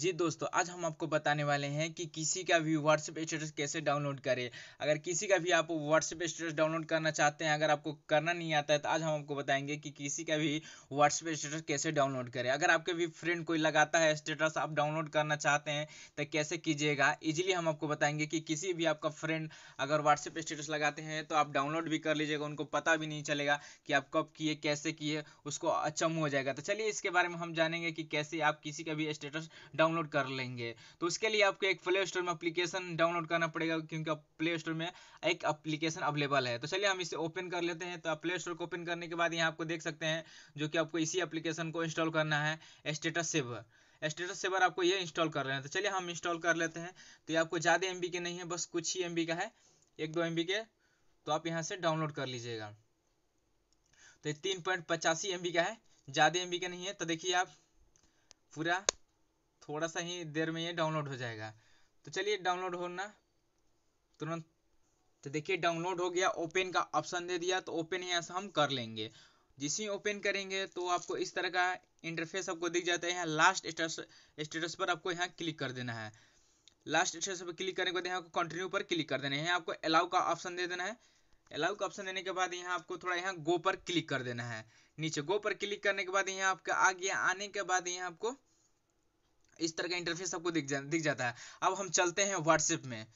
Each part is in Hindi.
जी दोस्तों आज हम आपको बताने वाले हैं कि किसी का भी व्हाट्सएप स्टेटस कैसे डाउनलोड करें अगर किसी का भी आप व्हाट्सएप स्टेटस डाउनलोड करना चाहते हैं अगर आपको करना नहीं आता है तो आज हम आपको बताएंगे कि किसी का भी व्हाट्सएप स्टेटस कैसे डाउनलोड करें अगर आपके भी फ्रेंड कोई लगाता है स्टेटस आप डाउनलोड करना चाहते हैं तो कैसे कीजिएगा इजिली हम आपको बताएंगे कि किसी भी आपका फ्रेंड अगर व्हाट्सएप स्टेटस लगाते हैं तो आप डाउनलोड भी कर लीजिएगा उनको पता भी नहीं चलेगा कि आप कब किए कैसे किए उसको अचम हो जाएगा तो चलिए इसके बारे में हम जानेंगे कि कैसे आप किसी का भी स्टेटस डाउनलोड कर लेंगे तो उसके लिए आपको एक प्ले स्टोर में अप्लीकेशन डाउनलोड करना पड़ेगा क्योंकि प्ले स्टोर में एक अप्लीकेशन अवेलेबल है तो चलिए हम इसे ओपन कर लेते हैं तो आप प्ले स्टोर को ओपन करने के बाद यहाँ आपको देख सकते हैं जो कि आपको इसी अप्लीकेशन को इंस्टॉल करना है स्टेटस सेवर स्टेटस सेवर आपको ये इंस्टॉल कर रहे हैं तो चलिए हम इंस्टॉल कर लेते हैं तो ये आपको ज़्यादा एम के नहीं है बस कुछ ही एम का है एक दो एम के तो आप यहाँ से डाउनलोड कर लीजिएगा तो ये तीन पॉइंट पचासी एम का है ज़्यादा एम का नहीं है तो देखिए आप पूरा थोड़ा सा ही देर में ये डाउनलोड हो जाएगा तो चलिए डाउनलोड होना तुरंत तो देखिए डाउनलोड हो गया ओपन का ऑप्शन दे दिया तो ओपन यहाँ से हम कर लेंगे ही ओपन करेंगे तो आपको इस तरह का इंटरफेस आपको दिख जाता है यहाँ लास्ट स्टेटस पर आपको यहाँ क्लिक कर देना है लास्ट स्टेटस पर क्लिक करने के बाद यहाँ कंटिन्यू पर क्लिक कर देना है यहाँ आपको अलाउ का ऑप्शन दे देना है अलाउ का ऑप्शन देने के बाद यहाँ आपको थोड़ा यहाँ गो पर क्लिक कर देना है नीचे गो पर क्लिक करने के बाद यहाँ आपका आगे आने के बाद यहाँ आपको इस तरह का इंटरफेस आपको दिख जा दिख जाता है अब हम चलते हैं व्हाट्सएप में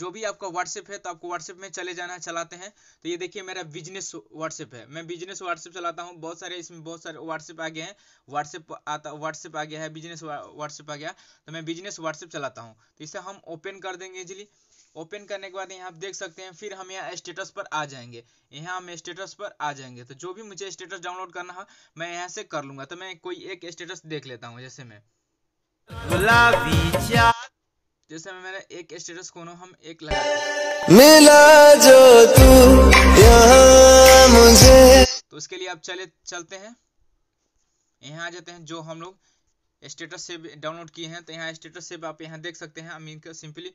जो भी आपका व्हाट्सएप है तो आपको व्हाट्सएप में चले जाना चलाते हैं तो ये देखिए मेरा बिजनेस व्हाट्सएप है मैं बिजनेस व्हाट्सएप चलाता हूँ बहुत सारे इसमें बहुत सारे व्हाट्सएप आ गए हैं व्हाट्सएप आता व्हाट्सएप आ गया है बिजनेस व्हाट्सएप आ गया तो मैं बिजनेस व्हाट्सएप चलाता हूँ तो इसे हम ओपन कर देंगे इजिली ओपन करने के बाद यहाँ आप देख सकते हैं फिर हम यहाँ स्टेटस पर आ जाएंगे यहाँ हम स्टेटस पर आ जाएंगे तो जो भी मुझे स्टेटस डाउनलोड करना है मैं यहाँ से कर लूँगा तो मैं कोई एक स्टेटस देख लेता हूँ जैसे मैं जैसे मैंने एक स्टेटस को हम एक लगा मिला जो तू मुझे तो उसके लिए आप चले चलते हैं यहाँ आ जाते हैं जो हम लोग स्टेटस से डाउनलोड किए हैं तो यहाँ स्टेटस से आप यहाँ देख सकते हैं अमीन का सिंपली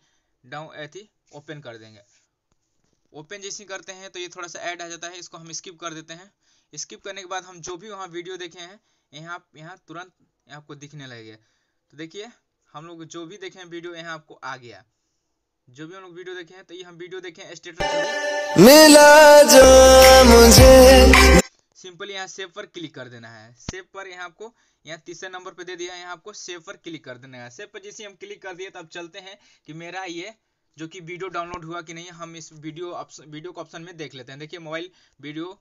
डाउन ऐसी ओपन कर देंगे ओपन जैसे करते हैं तो ये थोड़ा सा ऐड आ जाता है इसको हम स्किप कर देते हैं स्किप करने के बाद हम जो भी वहाँ वीडियो देखे हैं यहाँ यहाँ तुरंत आपको दिखने लगेगा तो देखिए हम लोग जो भी हैं वीडियो यहाँ आपको आ गया जो भी हम लोग वीडियो देखे हैं तो ये हम वीडियो देखे हैं स्टेटस मिला जो मुझे यहाँ सेव पर क्लिक कर देना है सेव पर यहाँ आपको यहाँ तीसरे नंबर पे दे दिया है यहाँ आपको सेव पर क्लिक कर देना है सेव पर जैसे हम क्लिक कर दिए तो अब चलते हैं कि मेरा ये जो कि वीडियो डाउनलोड हुआ कि नहीं हम इस वीडियो ऑप्शन वीडियो को ऑप्शन में देख लेते हैं देखिए मोबाइल वीडियो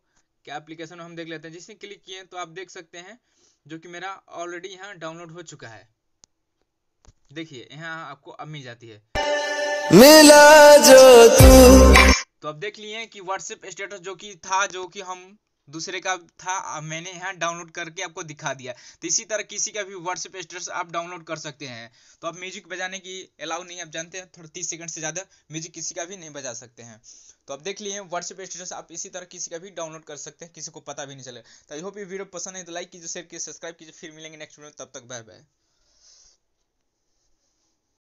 के एप्लीकेशन में हम देख लेते हैं जिसने क्लिक किए तो आप देख सकते हैं जो कि मेरा ऑलरेडी यहाँ डाउनलोड हो चुका है देखिए यहाँ आपको अब मिल जाती है मिला जो तू तो अब देख लिए कि व्हाट्सएप स्टेटस जो कि था जो कि हम दूसरे का था मैंने यहाँ डाउनलोड करके आपको दिखा दिया तो इसी तरह किसी का भी व्हाट्सएप स्टेटस आप डाउनलोड कर सकते हैं तो आप म्यूजिक बजाने की अलाउ नहीं आप जानते हैं थोड़ा तीस सेकंड से ज़्यादा म्यूजिक किसी का भी नहीं बजा सकते हैं तो आप देख लिए व्हाट्सएप स्टेटस आप इसी तरह किसी का भी डाउनलोड कर सकते हैं किसी को पता भी नहीं चले तो आई होप ये वीडियो पसंद है तो लाइक कीजिए शेयर कीजिए सब्सक्राइब कीजिए फिर मिलेंगे नेक्स्ट वीडियो तब तक बाय बाय